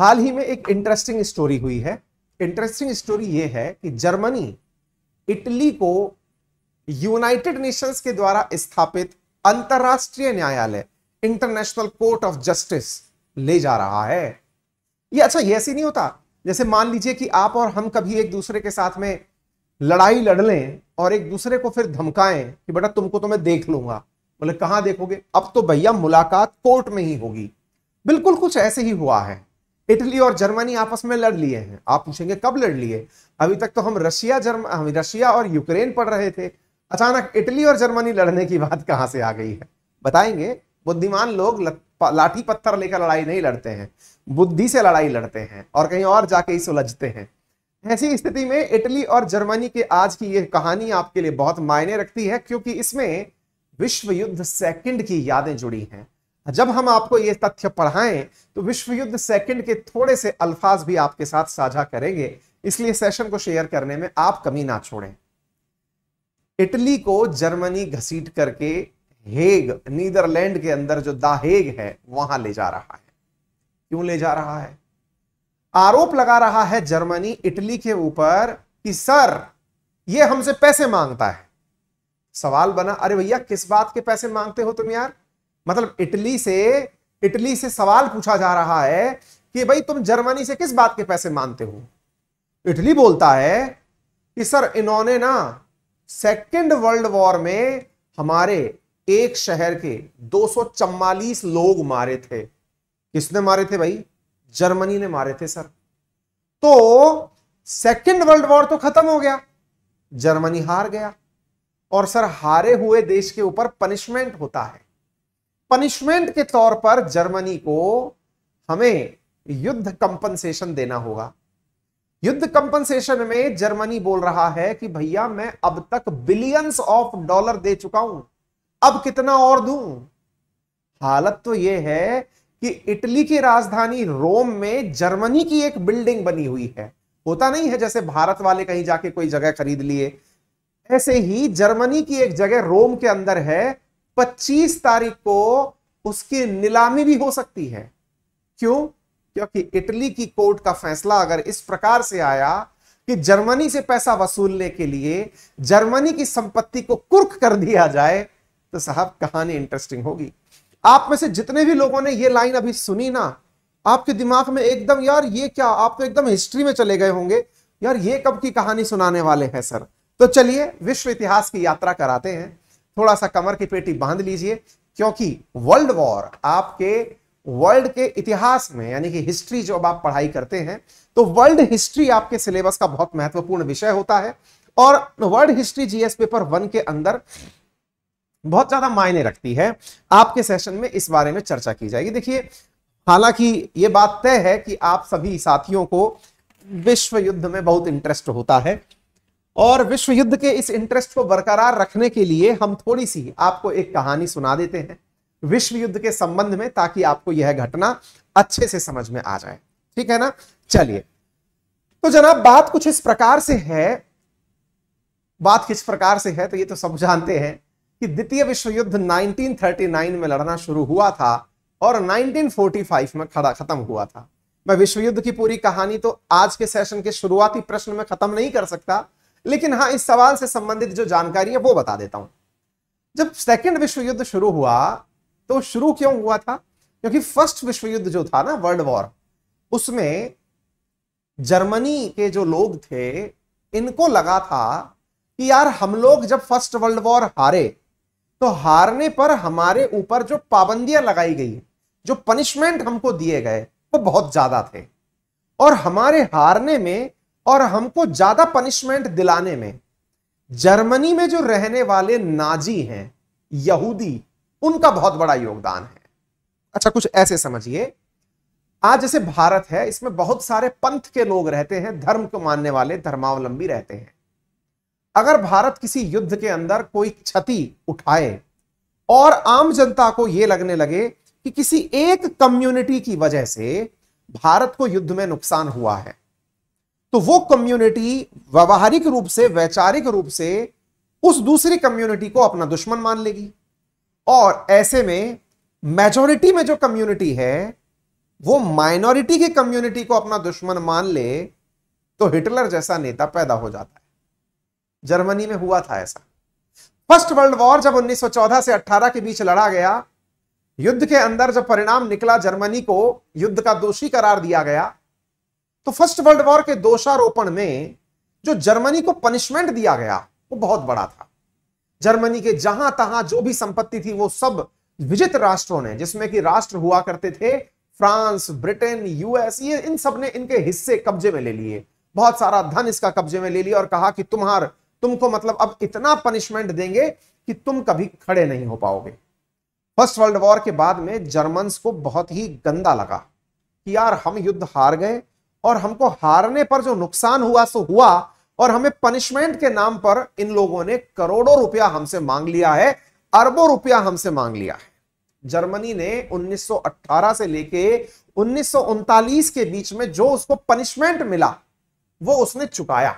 हाल ही में एक interesting story हुई है इंटरेस्टिंग स्टोरी यह है कि जर्मनी इटली को यूनाइटेड नेशंस के द्वारा स्थापित अंतरराष्ट्रीय न्यायालय इंटरनेशनल कोर्ट ऑफ जस्टिस ले जा रहा है ये अच्छा ये ऐसी नहीं होता जैसे मान लीजिए कि आप और हम कभी एक दूसरे के साथ में लड़ाई लड़ लें और एक दूसरे को फिर धमकाएं कि बेटा तुमको तो मैं देख लूंगा बोले मतलब कहां देखोगे अब तो भैया मुलाकात कोर्ट में ही होगी बिल्कुल कुछ ऐसे ही हुआ है इटली और जर्मनी आपस में लड़ लिए हैं आप पूछेंगे कब लड़ लिए अभी तक तो हम रशिया जर्म हम रशिया और यूक्रेन पढ़ रहे थे अचानक इटली और जर्मनी लड़ने की बात कहाँ से आ गई है बताएंगे बुद्धिमान लोग लाठी पत्थर लेकर लड़ाई नहीं लड़ते हैं बुद्धि से लड़ाई लड़ते हैं और कहीं और जाके ही सुलझते हैं ऐसी स्थिति में इटली और जर्मनी के आज की ये कहानी आपके लिए बहुत मायने रखती है क्योंकि इसमें विश्व युद्ध सेकंड की यादें जुड़ी हैं जब हम आपको ये तथ्य पढ़ाएं तो विश्व युद्ध सेकंड के थोड़े से अल्फाज भी आपके साथ साझा करेंगे इसलिए सेशन को शेयर करने में आप कमी ना छोड़ें इटली को जर्मनी घसीट करके हेग नीदरलैंड के अंदर जो दाहेग है वहां ले जा रहा है क्यों ले जा रहा है आरोप लगा रहा है जर्मनी इटली के ऊपर कि सर ये हमसे पैसे मांगता है सवाल बना अरे भैया किस बात के पैसे मांगते हो तुम यार मतलब इटली से इटली से सवाल पूछा जा रहा है कि भाई तुम जर्मनी से किस बात के पैसे मानते हो इटली बोलता है कि सर इन्होंने ना सेकेंड वर्ल्ड वॉर में हमारे एक शहर के दो लोग मारे थे किसने मारे थे भाई जर्मनी ने मारे थे सर तो सेकेंड वर्ल्ड वॉर तो खत्म हो गया जर्मनी हार गया और सर हारे हुए देश के ऊपर पनिशमेंट होता है पनिशमेंट के तौर पर जर्मनी को हमें युद्ध कंपनसेशन देना होगा युद्ध कंपनसेशन में जर्मनी बोल रहा है कि भैया मैं अब तक बिलियंस ऑफ डॉलर दे चुका हूं अब कितना और दूं हालत तो यह है कि इटली की राजधानी रोम में जर्मनी की एक बिल्डिंग बनी हुई है होता नहीं है जैसे भारत वाले कहीं जाके कोई जगह खरीद लिए ऐसे ही जर्मनी की एक जगह रोम के अंदर है 25 तारीख को उसकी नीलामी भी हो सकती है क्यों क्योंकि इटली की कोर्ट का फैसला अगर इस प्रकार से आया कि जर्मनी से पैसा वसूलने के लिए जर्मनी की संपत्ति को कुर्क कर दिया जाए तो साहब कहानी इंटरेस्टिंग होगी आप में से जितने भी लोगों ने यह लाइन अभी सुनी ना आपके दिमाग में एकदम यार ये क्या आप तो एकदम हिस्ट्री में चले गए होंगे यार ये कब की कहानी सुनाने वाले हैं सर तो चलिए विश्व इतिहास की यात्रा कराते हैं थोड़ा सा कमर की पेटी बांध लीजिए क्योंकि वर्ल्ड वॉर आपके वर्ल्ड के इतिहास में यानी कि हिस्ट्री जो अब आप पढ़ाई करते हैं तो वर्ल्ड हिस्ट्री आपके सिलेबस का बहुत महत्वपूर्ण विषय होता है और world history GS paper one के अंदर बहुत ज्यादा मायने रखती है आपके सेशन में इस बारे में चर्चा की जाएगी देखिए हालांकि ये बात तय है कि आप सभी साथियों को विश्व युद्ध में बहुत इंटरेस्ट होता है और विश्व युद्ध के इस इंटरेस्ट को बरकरार रखने के लिए हम थोड़ी सी आपको एक कहानी सुना देते हैं विश्व युद्ध के संबंध में ताकि आपको यह घटना अच्छे से समझ में आ जाए ठीक है ना चलिए तो जनाब बात कुछ इस प्रकार से है बात किस प्रकार से है तो ये तो सब जानते हैं कि द्वितीय विश्व युद्ध 1939 में लड़ना शुरू हुआ था और 1945 में खड़ा खत्म हुआ था मैं विश्व युद्ध की पूरी कहानी तो आज के सेशन के शुरुआती प्रश्न में खत्म नहीं कर सकता लेकिन हाँ इस सवाल से संबंधित जो जानकारी है वो बता देता हूं जब सेकेंड विश्व युद्ध शुरू हुआ तो शुरू क्यों हुआ था क्योंकि फर्स्ट विश्व युद्ध जो था ना वर्ल्ड वॉर उसमें जर्मनी के जो लोग थे इनको लगा था कि यार हम लोग जब फर्स्ट वर्ल्ड वॉर हारे तो हारने पर हमारे ऊपर जो पाबंदियां लगाई गई जो पनिशमेंट हमको दिए गए वो बहुत ज्यादा थे और हमारे हारने में और हमको ज्यादा पनिशमेंट दिलाने में जर्मनी में जो रहने वाले नाजी हैं यहूदी उनका बहुत बड़ा योगदान है अच्छा कुछ ऐसे समझिए आज जैसे भारत है इसमें बहुत सारे पंथ के लोग रहते हैं धर्म को मानने वाले धर्मावलंबी रहते हैं अगर भारत किसी युद्ध के अंदर कोई क्षति उठाए और आम जनता को यह लगने लगे कि किसी एक कम्युनिटी की वजह से भारत को युद्ध में नुकसान हुआ है तो वो कम्युनिटी व्यवहारिक रूप से वैचारिक रूप से उस दूसरी कम्युनिटी को अपना दुश्मन मान लेगी और ऐसे में मेजोरिटी में जो कम्युनिटी है वो माइनॉरिटी की कम्युनिटी को अपना दुश्मन मान ले तो हिटलर जैसा नेता पैदा हो जाता है जर्मनी में हुआ था ऐसा फर्स्ट वर्ल्ड वॉर जब 1914 से 18 के बीच लड़ा गया युद्ध के अंदर जब परिणाम निकला जर्मनी को युद्ध का दोषी करार दिया गया तो फर्स्ट वर्ल्ड वॉर के दोषारोपण में जो जर्मनी को पनिशमेंट दिया गया वो बहुत बड़ा था जर्मनी के जहां तहां जो भी संपत्ति थी वो सब विजित राष्ट्रों ने जिसमें कि राष्ट्र हुआ करते थे फ्रांस ब्रिटेन यूएस ये इन सब ने इनके हिस्से कब्जे में ले लिए बहुत सारा धन इसका कब्जे में ले लिया और कहा कि तुम्हार तुमको मतलब अब इतना पनिशमेंट देंगे कि तुम कभी खड़े नहीं हो पाओगे फर्स्ट वर्ल्ड वॉर के बाद में जर्मन्स को बहुत ही गंदा लगा कि यार हम युद्ध हार गए और हमको हारने पर जो नुकसान हुआ सो हुआ और हमें पनिशमेंट के नाम पर इन लोगों ने करोड़ों रुपया हमसे मांग लिया है अरबों रुपया हमसे मांग लिया है जर्मनी ने 1918 से लेके उन्नीस के बीच में जो उसको पनिशमेंट मिला वो उसने चुकाया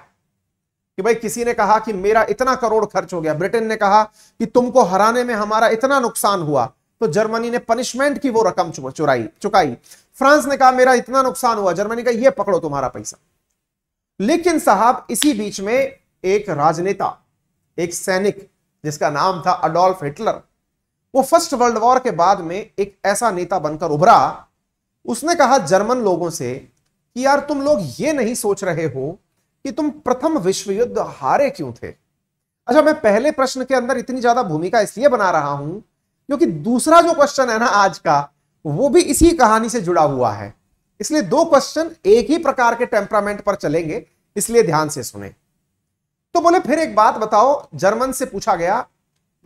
कि भाई किसी ने कहा कि मेरा इतना करोड़ खर्च हो गया ब्रिटेन ने कहा कि तुमको हराने में हमारा इतना नुकसान हुआ तो जर्मनी ने पनिशमेंट की वो रकम चुराई चुकाई फ्रांस ने कहा मेरा इतना नुकसान हुआ जर्मनी का ये पकड़ो तुम्हारा पैसा लेकिन साहब इसी बीच में एक राजनेता एक सैनिक जिसका नाम था अडोल्फ हिटलर वो फर्स्ट वर्ल्ड वॉर के बाद में एक ऐसा नेता बनकर उभरा उसने कहा जर्मन लोगों से कि यार तुम लोग ये नहीं सोच रहे हो कि तुम प्रथम विश्व युद्ध हारे क्यों थे अच्छा मैं पहले प्रश्न के अंदर इतनी ज्यादा भूमिका इसलिए बना रहा हूं क्योंकि दूसरा जो क्वेश्चन है ना आज का वो भी इसी कहानी से जुड़ा हुआ है इसलिए दो क्वेश्चन एक ही प्रकार के टेम्परामेंट पर चलेंगे इसलिए ध्यान से सुने तो बोले फिर एक बात बताओ जर्मन से पूछा गया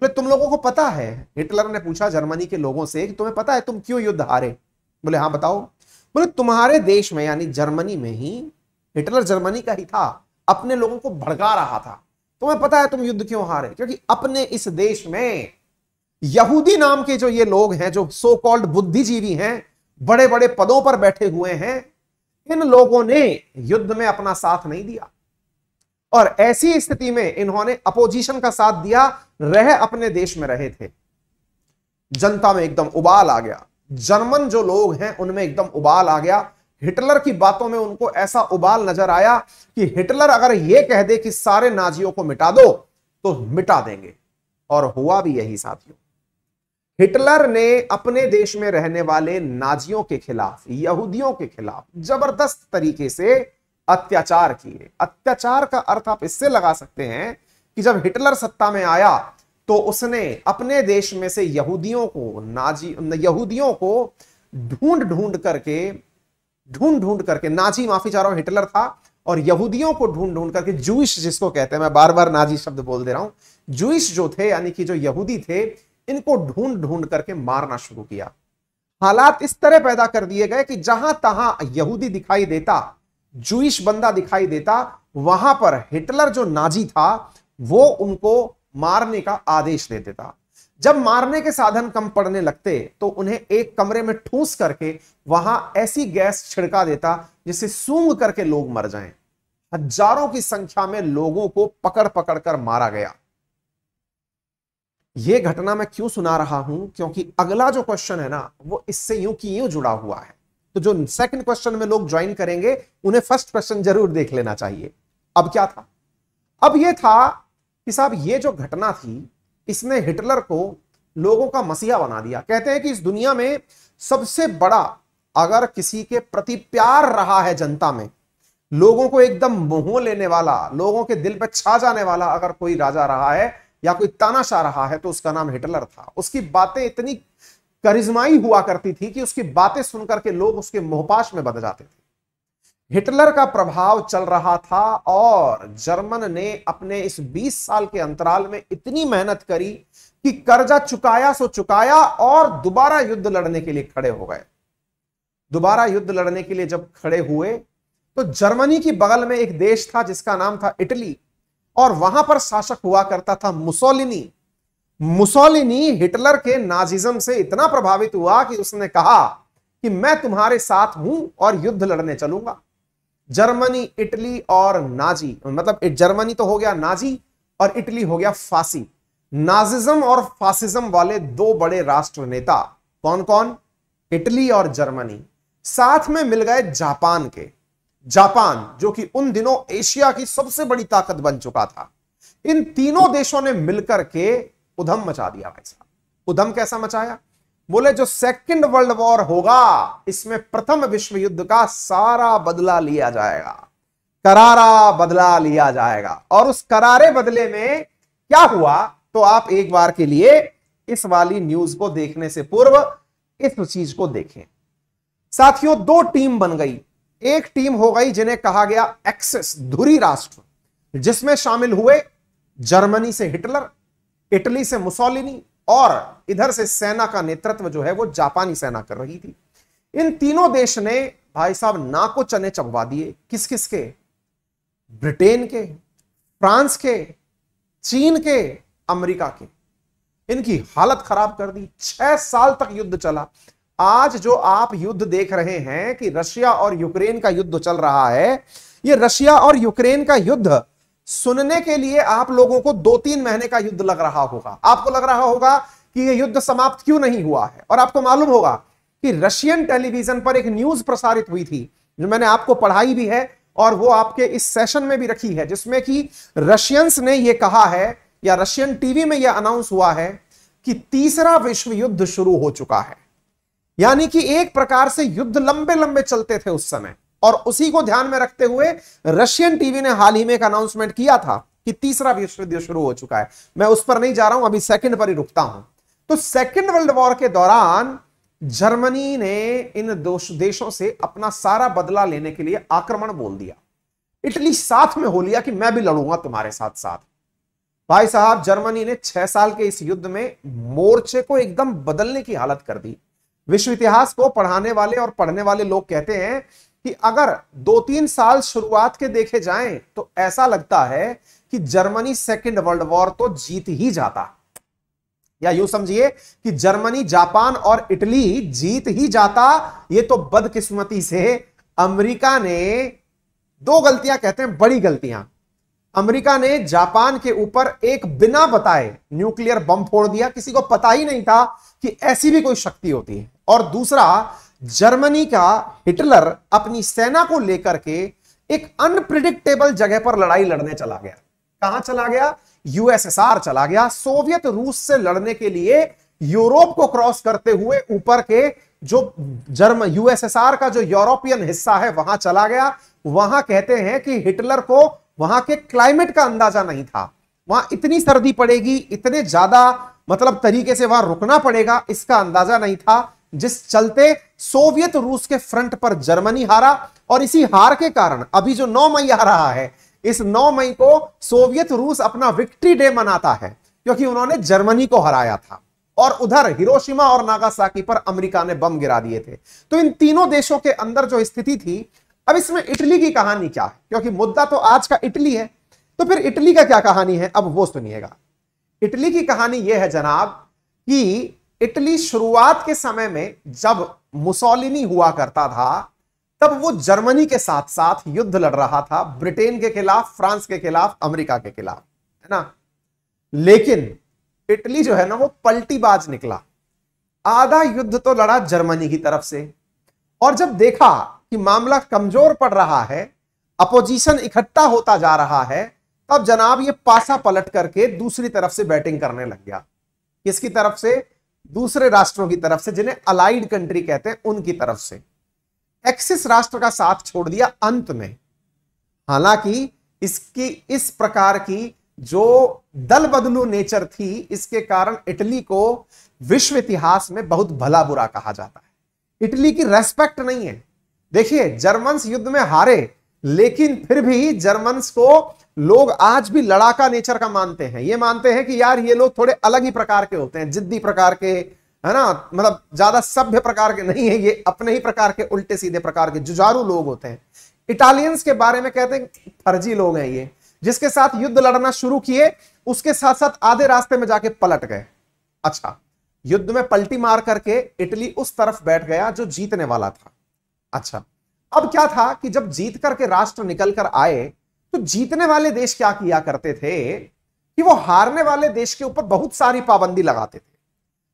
बोले तुम लोगों को पता है हिटलर ने पूछा जर्मनी के लोगों से कि तुम्हें पता है तुम क्यों युद्ध हारे बोले हाँ बताओ बोले तुम्हारे देश में यानी जर्मनी में ही हिटलर जर्मनी का ही था अपने लोगों को भड़का रहा था तुम्हें पता है तुम युद्ध क्यों हारे क्योंकि अपने इस देश में यहूदी नाम के जो ये लोग हैं जो सो कॉल्ड बुद्धिजीवी हैं बड़े बड़े पदों पर बैठे हुए हैं इन लोगों ने युद्ध में अपना साथ नहीं दिया और ऐसी स्थिति में इन्होंने अपोजिशन का साथ दिया रह अपने देश में रहे थे जनता में एकदम उबाल आ गया जर्मन जो लोग हैं उनमें एकदम उबाल आ गया हिटलर की बातों में उनको ऐसा उबाल नजर आया कि हिटलर अगर यह कह दे कि सारे नाजियों को मिटा दो तो मिटा देंगे और हुआ भी यही साथियों हिटलर ने अपने देश में रहने वाले नाजियों के खिलाफ यहूदियों के खिलाफ जबरदस्त तरीके से अत्याचार किए अत्याचार का अर्थ आप इससे लगा सकते हैं कि जब हिटलर सत्ता में आया तो उसने अपने देश में से यहूदियों को नाजी यहूदियों को ढूंढ ढूंढ करके ढूंढ ढूंढ करके नाजी माफी चाह रहा हूं हिटलर था और यहूदियों को ढूंढ ढूंढ करके जूश जिसको कहते हैं मैं बार बार नाजी शब्द बोल दे रहा हूं जूश जो थे यानी कि जो यहूदी थे इनको ढूंढ ढूंढ करके मारना शुरू किया हालात इस तरह पैदा कर दिए गए कि जहां तहां यहूदी दिखाई देता जुइश बंदा दिखाई देता वहां पर हिटलर जो नाजी था वो उनको मारने का आदेश दे देता जब मारने के साधन कम पड़ने लगते तो उन्हें एक कमरे में ठूस करके वहां ऐसी गैस छिड़का देता जिसे सूंघ करके लोग मर जाएं। हजारों की संख्या में लोगों को पकड़ पकड़ कर मारा गया ये घटना मैं क्यों सुना रहा हूं क्योंकि अगला जो क्वेश्चन है ना वो इससे यूं की यूं जुड़ा हुआ है तो जो सेकंड क्वेश्चन में लोग ज्वाइन करेंगे उन्हें फर्स्ट क्वेश्चन जरूर देख लेना चाहिए अब क्या था अब यह था कि साहब ये जो घटना थी इसने हिटलर को लोगों का मसीहा बना दिया कहते हैं कि इस दुनिया में सबसे बड़ा अगर किसी के प्रति प्यार रहा है जनता में लोगों को एकदम मोह लेने वाला लोगों के दिल पर छा जाने वाला अगर कोई राजा रहा है या कोई तानाशाह रहा है तो उसका नाम हिटलर था उसकी बातें इतनी करिज्माई हुआ करती थी कि उसकी बातें सुनकर के लोग उसके मोहपाश में बद जाते थे हिटलर का प्रभाव चल रहा था और जर्मन ने अपने इस 20 साल के अंतराल में इतनी मेहनत करी कि कर्जा चुकाया सो चुकाया और दोबारा युद्ध लड़ने के लिए खड़े हो गए दोबारा युद्ध लड़ने के लिए जब खड़े हुए तो जर्मनी की बगल में एक देश था जिसका नाम था इटली और वहां पर शासक हुआ करता था मुसोलिनी मुसोलिनी हिटलर के नाजिज्म से इतना प्रभावित हुआ कि उसने कहा कि मैं तुम्हारे साथ हूं और युद्ध लड़ने चलूंगा जर्मनी इटली और नाजी मतलब जर्मनी तो हो गया नाजी और इटली हो गया फासी नाजिज्म और फासिज्म वाले दो बड़े राष्ट्र नेता कौन कौन इटली और जर्मनी साथ में मिल गए जापान के जापान जो कि उन दिनों एशिया की सबसे बड़ी ताकत बन चुका था इन तीनों देशों ने मिलकर के उधम मचा दिया भाई साहब उधम कैसा मचाया बोले जो सेकंड वर्ल्ड वॉर होगा इसमें प्रथम विश्व युद्ध का सारा बदला लिया जाएगा करारा बदला लिया जाएगा और उस करारे बदले में क्या हुआ तो आप एक बार के लिए इस वाली न्यूज को देखने से पूर्व इस चीज को देखें साथियों दो टीम बन गई एक टीम हो गई जिन्हें कहा गया एक्सेस धुरी राष्ट्र जिसमें शामिल हुए जर्मनी से हिटलर इटली से मुसोलिनी और इधर से सेना का नेतृत्व जो है वो जापानी सेना कर रही थी इन तीनों देश ने भाई साहब ना को चने चबवा दिए किस किस के ब्रिटेन के फ्रांस के चीन के अमेरिका के इनकी हालत खराब कर दी छह साल तक युद्ध चला आज जो आप युद्ध देख रहे हैं कि रशिया और यूक्रेन का युद्ध चल रहा है ये रशिया और यूक्रेन का युद्ध सुनने के लिए आप लोगों को दो तीन महीने का युद्ध लग रहा होगा आपको लग रहा होगा कि यह युद्ध समाप्त क्यों नहीं हुआ है और आपको मालूम होगा कि रशियन टेलीविजन पर एक न्यूज प्रसारित हुई थी जो मैंने आपको पढ़ाई भी है और वो आपके इस सेशन में भी रखी है जिसमें कि रशियंस ने यह कहा है या रशियन टीवी में यह अनाउंस हुआ है कि तीसरा विश्व युद्ध शुरू हो चुका है यानी कि एक प्रकार से युद्ध लंबे लंबे चलते थे उस समय और उसी को ध्यान में रखते हुए रशियन टीवी ने हाल ही में एक अनाउंसमेंट किया था कि तीसरा विश्व युद्ध शुरू हो चुका है मैं उस पर नहीं जा रहा हूं अभी सेकंड पर ही रुकता हूं तो सेकंड वर्ल्ड वॉर के दौरान जर्मनी ने इन देशों से अपना सारा बदला लेने के लिए आक्रमण बोल दिया इटली साथ में हो लिया कि मैं भी लड़ूंगा तुम्हारे साथ साथ भाई साहब जर्मनी ने छह साल के इस युद्ध में मोर्चे को एकदम बदलने की हालत कर दी विश्व इतिहास को पढ़ाने वाले और पढ़ने वाले लोग कहते हैं कि अगर दो तीन साल शुरुआत के देखे जाएं तो ऐसा लगता है कि जर्मनी सेकेंड वर्ल्ड वॉर तो जीत ही जाता या यू समझिए कि जर्मनी जापान और इटली जीत ही जाता ये तो बदकिस्मती से अमेरिका ने दो गलतियां कहते हैं बड़ी गलतियां अमेरिका ने जापान के ऊपर एक बिना बताए न्यूक्लियर बम फोड़ दिया किसी को पता ही नहीं था कि ऐसी भी कोई शक्ति होती है और दूसरा जर्मनी का हिटलर अपनी सेना को लेकर के एक अनप्रिडिक्टेबल जगह पर लड़ाई लड़ने चला गया कहां चला गया यूएसएसआर चला गया सोवियत रूस से लड़ने के लिए यूरोप को क्रॉस करते हुए ऊपर के जो जर्म यूएसएसआर का जो यूरोपियन हिस्सा है वहां चला गया वहां कहते हैं कि हिटलर को वहां के क्लाइमेट का अंदाजा नहीं था वहां इतनी सर्दी पड़ेगी इतने ज्यादा मतलब तरीके से वहां रुकना पड़ेगा इसका अंदाजा नहीं था जिस चलते सोवियत रूस के फ्रंट पर जर्मनी हारा और इसी हार के कारण अभी जो 9 मई आ रहा है इस 9 मई को सोवियत रूस अपना विक्ट्री डे मनाता है क्योंकि उन्होंने जर्मनी को हराया था और उधर हिरोशिमा और नागासाकी पर अमेरिका ने बम गिरा दिए थे तो इन तीनों देशों के अंदर जो स्थिति थी अब इसमें इटली की कहानी क्या है क्योंकि मुद्दा तो आज का इटली है तो फिर इटली का क्या कहानी है अब वो सुनिएगा इटली की कहानी यह है जनाब कि इटली शुरुआत के समय में जब मुसोलिनी हुआ करता था तब वो जर्मनी के साथ साथ युद्ध लड़ रहा था ब्रिटेन के खिलाफ फ्रांस के खिलाफ अमेरिका के खिलाफ है ना लेकिन इटली जो है ना वो पलटीबाज निकला आधा युद्ध तो लड़ा जर्मनी की तरफ से और जब देखा कि मामला कमजोर पड़ रहा है अपोजिशन इकट्ठा होता जा रहा है तब जनाब ये पासा पलट करके दूसरी तरफ से बैटिंग करने लग गया किसकी तरफ से दूसरे राष्ट्रों की तरफ से जिन्हें अलाइड कंट्री कहते हैं उनकी तरफ से एक्सिस राष्ट्र का साथ छोड़ दिया अंत में हालांकि इसकी इस प्रकार की जो दल बदलू नेचर थी इसके कारण इटली को विश्व इतिहास में बहुत भला बुरा कहा जाता है इटली की रेस्पेक्ट नहीं है देखिए जर्मन्स युद्ध में हारे लेकिन फिर भी जर्मन्स को लोग आज भी लड़ाका नेचर का मानते हैं ये मानते हैं कि यार ये लोग थोड़े अलग ही प्रकार के होते हैं जिद्दी प्रकार के है ना मतलब ज्यादा सभ्य प्रकार के नहीं है ये अपने ही प्रकार के उल्टे सीधे प्रकार के जुजारू लोग होते हैं इटालियंस के बारे में कहते हैं फर्जी लोग हैं ये जिसके साथ युद्ध लड़ना शुरू किए उसके साथ साथ आधे रास्ते में जाके पलट गए अच्छा युद्ध में पलटी मार करके इटली उस तरफ बैठ गया जो जीतने वाला था अच्छा अब क्या था कि जब जीत करके राष्ट्र निकल कर आए तो जीतने वाले देश क्या किया करते थे कि वो हारने वाले देश के ऊपर बहुत सारी पाबंदी लगाते थे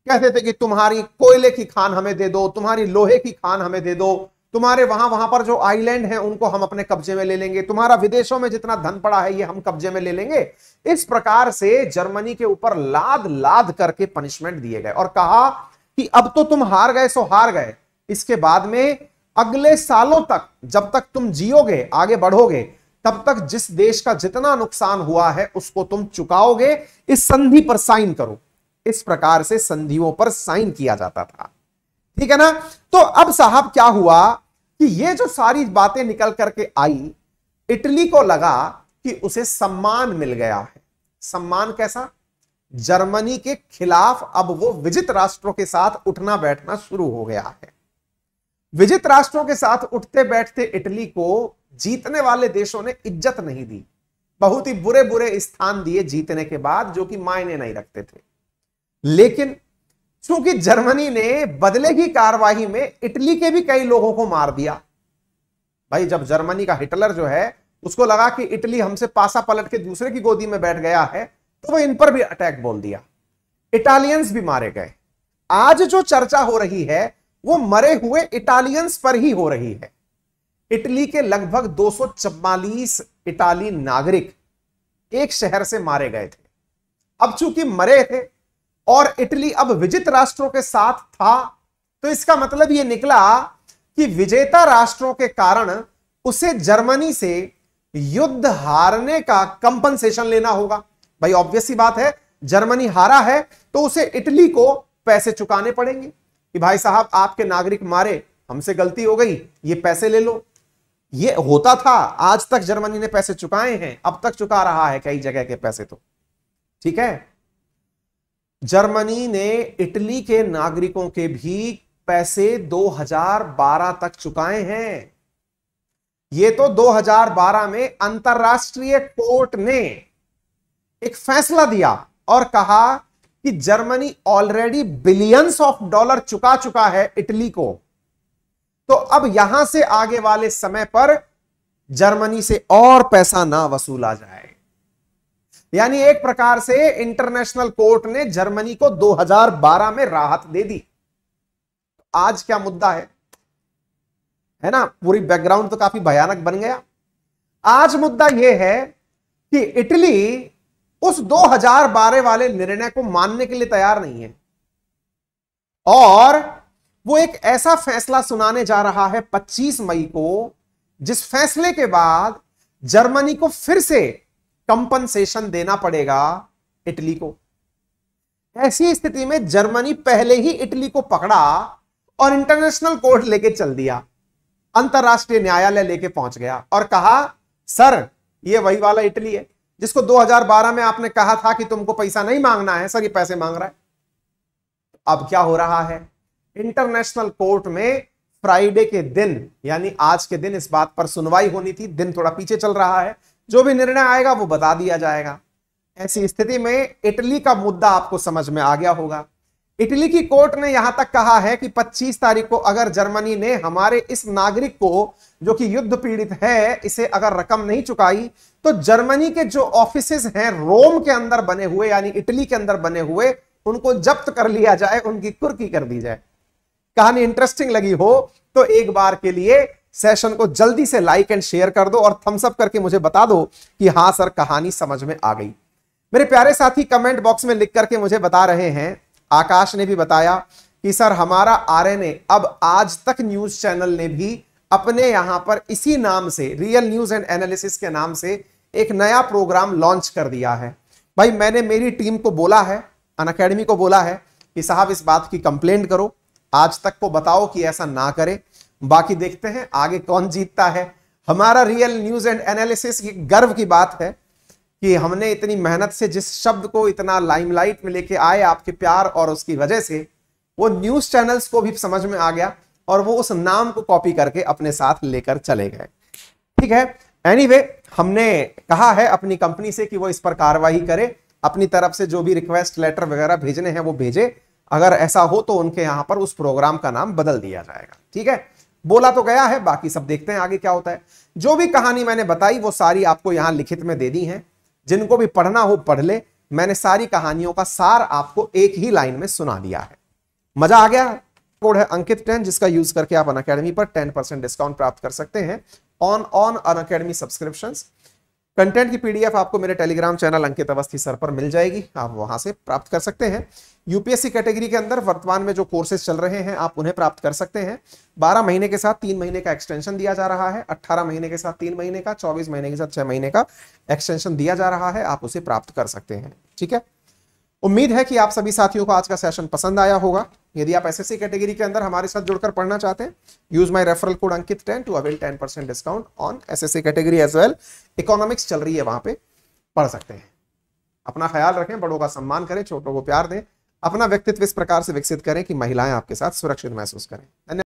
कहते थे कि तुम्हारी कोयले की खान हमें दे दो तुम्हारी लोहे की खान हमें दे दो तुम्हारे वहां वहां पर जो आइलैंड है उनको हम अपने कब्जे में ले लेंगे तुम्हारा विदेशों में जितना धन पड़ा है ये हम कब्जे में ले लेंगे इस प्रकार से जर्मनी के ऊपर लाद लाद करके पनिशमेंट दिए गए और कहा कि अब तो तुम हार गए सो हार गए इसके बाद में अगले सालों तक जब तक तुम जियोगे आगे बढ़ोगे तब तक जिस देश का जितना नुकसान हुआ है उसको तुम चुकाओगे इस संधि पर साइन करो इस प्रकार से संधियों पर साइन किया जाता था ठीक है ना तो अब साहब क्या हुआ कि ये जो सारी बातें निकल करके आई इटली को लगा कि उसे सम्मान मिल गया है सम्मान कैसा जर्मनी के खिलाफ अब वो विजित राष्ट्रों के साथ उठना बैठना शुरू हो गया है विजित राष्ट्रों के साथ उठते बैठते इटली को जीतने वाले देशों ने इज्जत नहीं दी बहुत ही बुरे बुरे स्थान दिए जीतने के बाद जो कि मायने नहीं रखते थे लेकिन चूंकि जर्मनी ने बदले की कार्यवाही में इटली के भी कई लोगों को मार दिया भाई जब जर्मनी का हिटलर जो है उसको लगा कि इटली हमसे पासा पलट के दूसरे की गोदी में बैठ गया है तो वह इन पर भी अटैक बोल दिया इटालियंस भी मारे गए आज जो चर्चा हो रही है वो मरे हुए इटालियंस पर ही हो रही है इटली के लगभग दो इटाली नागरिक एक शहर से मारे गए थे अब चूंकि मरे थे और इटली अब विजित राष्ट्रों के साथ था तो इसका मतलब यह निकला कि विजेता राष्ट्रों के कारण उसे जर्मनी से युद्ध हारने का कंपनसेशन लेना होगा भाई ऑब्वियस सी बात है जर्मनी हारा है तो उसे इटली को पैसे चुकाने पड़ेंगे कि भाई साहब आपके नागरिक मारे हमसे गलती हो गई ये पैसे ले लो ये होता था आज तक जर्मनी ने पैसे चुकाए हैं अब तक चुका रहा है कई जगह के पैसे तो ठीक है जर्मनी ने इटली के नागरिकों के भी पैसे 2012 तक चुकाए हैं ये तो 2012 में अंतरराष्ट्रीय कोर्ट ने एक फैसला दिया और कहा कि Germany already billions of dollar चुका चुका है इटली को तो अब यहां से आगे वाले समय पर जर्मनी से और पैसा ना वसूला जाए यानी एक प्रकार से इंटरनेशनल कोर्ट ने जर्मनी को 2012 में राहत दे दी आज क्या मुद्दा है है ना पूरी बैकग्राउंड तो काफी भयानक बन गया आज मुद्दा यह है कि इटली उस 2012 वाले निर्णय को मानने के लिए तैयार नहीं है और वो एक ऐसा फैसला सुनाने जा रहा है 25 मई को जिस फैसले के बाद जर्मनी को फिर से कंपनसेशन देना पड़ेगा इटली को ऐसी स्थिति में जर्मनी पहले ही इटली को पकड़ा और इंटरनेशनल कोर्ट लेके चल दिया अंतरराष्ट्रीय न्यायालय लेके पहुंच गया और कहा सर ये वही वाला इटली है जिसको 2012 में आपने कहा था कि तुमको पैसा नहीं मांगना है सर ये पैसे मांग रहा है अब क्या हो रहा है इंटरनेशनल कोर्ट में फ्राइडे के दिन यानी आज के दिन इस बात पर सुनवाई होनी थी दिन थोड़ा पीछे चल रहा है जो भी निर्णय आएगा वो बता दिया जाएगा ऐसी स्थिति में इटली का मुद्दा आपको समझ में आ गया होगा इटली की कोर्ट ने यहां तक कहा है कि 25 तारीख को अगर जर्मनी ने हमारे इस नागरिक को जो कि युद्ध पीड़ित है इसे अगर रकम नहीं चुकाई तो जर्मनी के जो ऑफिस हैं रोम के अंदर बने हुए यानी इटली के अंदर बने हुए उनको जब्त कर लिया जाए उनकी कुर्की कर दी जाए कहानी इंटरेस्टिंग लगी हो तो एक बार के लिए सेशन को जल्दी से लाइक एंड शेयर कर दो और थम्सअप करके मुझे बता दो कि हाँ सर कहानी समझ में आ गई मेरे प्यारे साथी कमेंट बॉक्स में लिख करके मुझे बता रहे हैं आकाश ने भी बताया कि सर हमारा आर अब आज तक न्यूज चैनल ने भी अपने यहां पर इसी नाम से रियल न्यूज एंड एनालिसिस के नाम से एक नया प्रोग्राम लॉन्च कर दिया है भाई मैंने मेरी टीम को बोला है अन अकेडमी को बोला है कि साहब इस बात की कंप्लेंट करो आज तक को बताओ कि ऐसा ना करे बाकी देखते हैं आगे कौन जीतता है हमारा रियल न्यूज एंड एनालिसिस ये गर्व की बात है कि हमने इतनी मेहनत से जिस शब्द को इतना लाइमलाइट में लेके आए आपके प्यार और उसकी वजह से वो न्यूज चैनल्स को भी समझ में आ गया और वो उस नाम को कॉपी करके अपने साथ लेकर चले गए ठीक है एनीवे anyway, हमने कहा है अपनी कंपनी से कि वो इस पर कार्रवाई करे अपनी तरफ से जो भी रिक्वेस्ट लेटर वगैरह भेजने हैं वो भेजे अगर ऐसा हो तो उनके यहां पर उस प्रोग्राम का नाम बदल दिया जाएगा ठीक है बोला तो गया है बाकी सब देखते हैं आगे क्या होता है जो भी कहानी मैंने बताई वो सारी आपको यहां लिखित में दे दी है जिनको भी पढ़ना हो पढ़ ले मैंने सारी कहानियों का सार आपको एक ही लाइन में सुना दिया है मजा आ गया कोड है अंकित टेन जिसका यूज करके आप अन अकेडमी पर टेन परसेंट डिस्काउंट प्राप्त कर सकते हैं on on Unacademy subscription content की पीडीएफ आपको मेरे Telegram channel Ankit Awasthi sir पर मिल जाएगी आप वहां से प्राप्त कर सकते हैं यूपीएससी कैटेगरी के अंदर वर्तमान में जो कोर्सेज चल रहे हैं आप उन्हें प्राप्त कर सकते हैं 12 महीने के साथ तीन महीने का एक्सटेंशन दिया जा रहा है 18 महीने के साथ तीन महीने का 24 महीने के साथ छह महीने का एक्सटेंशन दिया जा रहा है आप उसे प्राप्त कर सकते हैं ठीक है उम्मीद है कि आप सभी साथियों को आज का सेशन पसंद आया होगा यदि आप एस कैटेगरी के अंदर हमारे साथ जुड़कर पढ़ना चाहते हैं use my referral code Ankit ten to avail ten percent discount on S S category as well economics चल रही है वहां पे पढ़ सकते हैं अपना ख्याल रखें बड़ों का सम्मान करें छोटों को प्यार दें अपना व्यक्तित्व इस प्रकार से विकसित करें कि महिलाएं आपके साथ सुरक्षित महसूस करें धन्यवाद